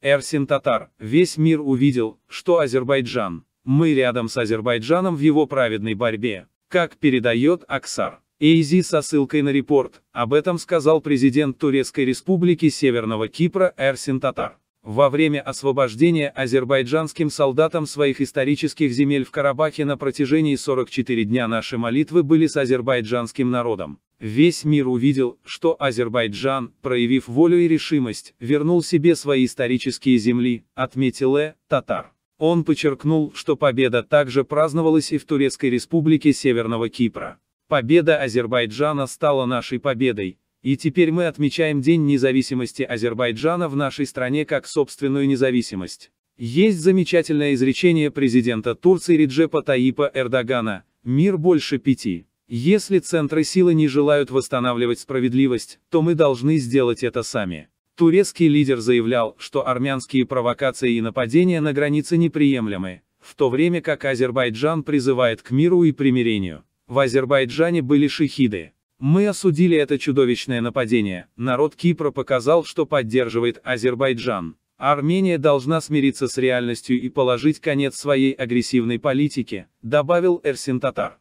Эрсин Татар, весь мир увидел, что Азербайджан. Мы рядом с Азербайджаном в его праведной борьбе, как передает Аксар. Эйзи со ссылкой на репорт, об этом сказал президент Турецкой республики Северного Кипра Эрсин Татар. Во время освобождения азербайджанским солдатам своих исторических земель в Карабахе на протяжении 44 дня наши молитвы были с азербайджанским народом. Весь мир увидел, что Азербайджан, проявив волю и решимость, вернул себе свои исторические земли, отметил Э. Татар. Он подчеркнул, что победа также праздновалась и в Турецкой республике Северного Кипра. Победа Азербайджана стала нашей победой, и теперь мы отмечаем День независимости Азербайджана в нашей стране как собственную независимость. Есть замечательное изречение президента Турции Реджепа Таипа Эрдогана «Мир больше пяти». Если центры силы не желают восстанавливать справедливость, то мы должны сделать это сами. Турецкий лидер заявлял, что армянские провокации и нападения на границе неприемлемы, в то время как Азербайджан призывает к миру и примирению. В Азербайджане были шихиды. Мы осудили это чудовищное нападение, народ Кипра показал, что поддерживает Азербайджан. Армения должна смириться с реальностью и положить конец своей агрессивной политике, добавил Эрсин Татар.